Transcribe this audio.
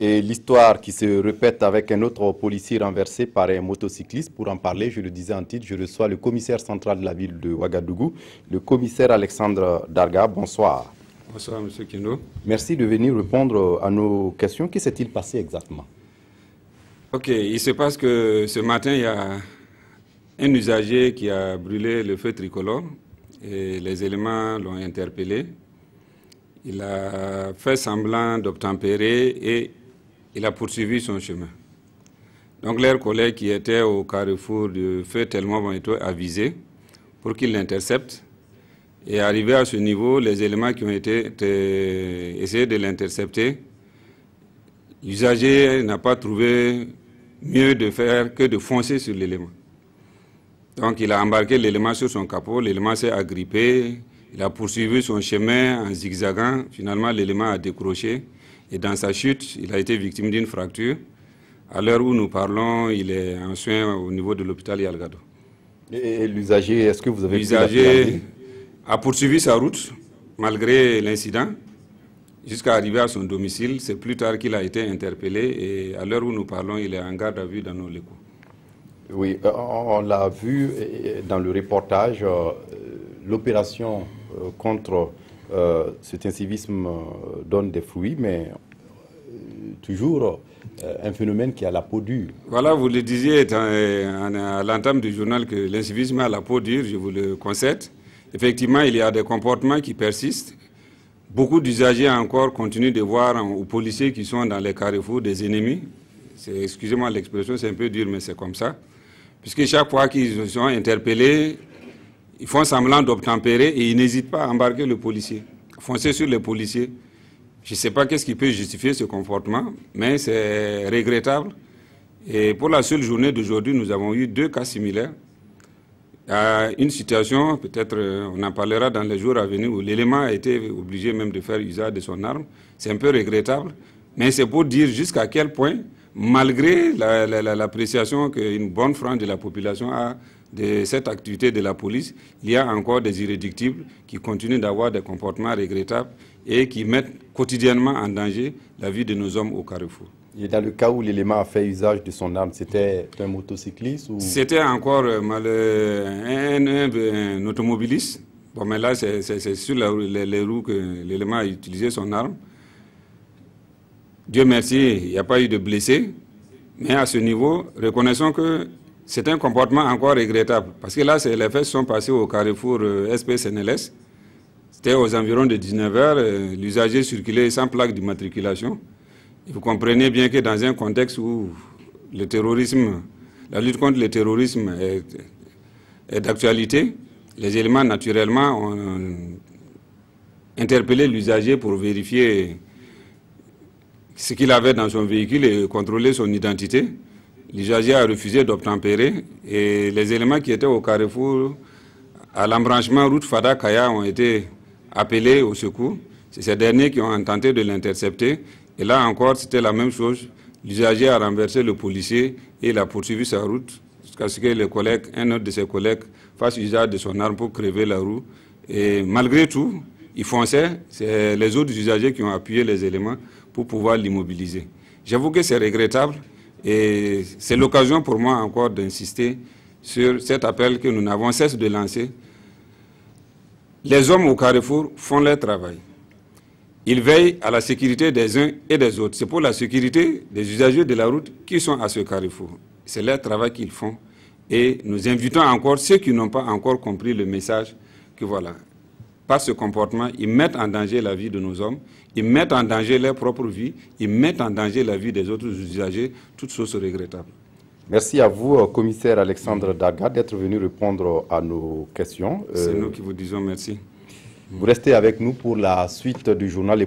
Et l'histoire qui se répète avec un autre policier renversé par un motocycliste, pour en parler, je le disais en titre, je reçois le commissaire central de la ville de Ouagadougou, le commissaire Alexandre Darga. Bonsoir. Bonsoir, M. Kino. Merci de venir répondre à nos questions. qui s'est-il passé exactement Ok, il se passe que ce matin, il y a un usager qui a brûlé le feu tricolore et les éléments l'ont interpellé. Il a fait semblant d'obtempérer et il a poursuivi son chemin. Donc leurs collègues qui étaient au carrefour du feu tellement ont été avisés pour qu'ils l'interceptent. Et arrivé à ce niveau, les éléments qui ont été essayés de l'intercepter, l'usager n'a pas trouvé mieux de faire que de foncer sur l'élément. Donc il a embarqué l'élément sur son capot, l'élément s'est agrippé, il a poursuivi son chemin en zigzagant, finalement l'élément a décroché et dans sa chute, il a été victime d'une fracture. À l'heure où nous parlons, il est en soins au niveau de l'hôpital Yalgado. Et, l'usager, est-ce que vous avez L'usager a poursuivi sa route malgré l'incident jusqu'à arriver à son domicile. C'est plus tard qu'il a été interpellé et à l'heure où nous parlons, il est en garde à vue dans nos locaux. Oui, euh, on l'a vu dans le reportage, euh, l'opération euh, contre euh, cet incivisme euh, donne des fruits, mais euh, toujours un phénomène qui a la peau dure. Voilà, vous le disiez à l'entame du journal que l'incivisme a la peau dure, je vous le concède. Effectivement, il y a des comportements qui persistent. Beaucoup d'usagers encore continuent de voir hein, aux policiers qui sont dans les carrefours des ennemis. Excusez-moi l'expression, c'est un peu dur, mais c'est comme ça. Puisque chaque fois qu'ils sont interpellés, ils font semblant d'obtempérer et ils n'hésitent pas à embarquer le policier, foncer sur le policier. Je ne sais pas qu'est-ce qui peut justifier ce comportement, mais c'est regrettable. Et pour la seule journée d'aujourd'hui, nous avons eu deux cas similaires. une situation, peut-être euh, on en parlera dans les jours à venir, où l'élément a été obligé même de faire usage de son arme. C'est un peu regrettable, mais c'est pour dire jusqu'à quel point malgré l'appréciation qu'une bonne frange de la population a de cette activité de la police, il y a encore des irréductibles qui continuent d'avoir des comportements regrettables et qui mettent quotidiennement en danger la vie de nos hommes au carrefour. Et dans le cas où l'élément a fait usage de son arme, c'était un motocycliste ou... C'était encore euh, euh, un, automobiliste. Bon, mais là, c'est sur les roues que l'élément a utilisé son arme. Dieu merci, il n'y a pas eu de blessés. Mais à ce niveau, reconnaissons que c'est un comportement encore regrettable. Parce que là, les fêtes sont passés au carrefour euh, sp C'était aux environs de 19h. Euh, l'usager circulait sans plaque d'immatriculation. Vous comprenez bien que dans un contexte où le terrorisme, la lutte contre le terrorisme est d'actualité, les éléments naturellement ont interpellé l'usager pour vérifier ce qu'il avait dans son véhicule et contrôler son identité. L'usager a refusé d'obtempérer et les éléments qui étaient au carrefour, à l'embranchement route Fada-Kaya, ont été appelés au secours. C'est ces derniers qui ont tenté de l'intercepter. Et là encore, c'était la même chose. L'usager a renversé le policier et il a poursuivi sa route jusqu'à ce que le collègue, un autre de ses collègues fasse usage de son arme pour crever la roue. Et malgré tout, ils font ça, c'est les autres usagers qui ont appuyé les éléments pour pouvoir l'immobiliser. J'avoue que c'est regrettable et c'est l'occasion pour moi encore d'insister sur cet appel que nous n'avons cesse de lancer. Les hommes au carrefour font leur travail. Ils veillent à la sécurité des uns et des autres. C'est pour la sécurité des usagers de la route qui sont à ce carrefour. C'est leur travail qu'ils font. Et nous invitons encore ceux qui n'ont pas encore compris le message que voilà, par ce comportement, ils mettent en danger la vie de nos hommes, ils mettent en danger leur propre vie, ils mettent en danger la vie des autres usagers, toutes choses regrettables. Merci à vous, euh, commissaire Alexandre mm. Daga, d'être venu répondre à nos questions. C'est euh, nous qui vous disons merci. Vous restez avec nous pour la suite du journal.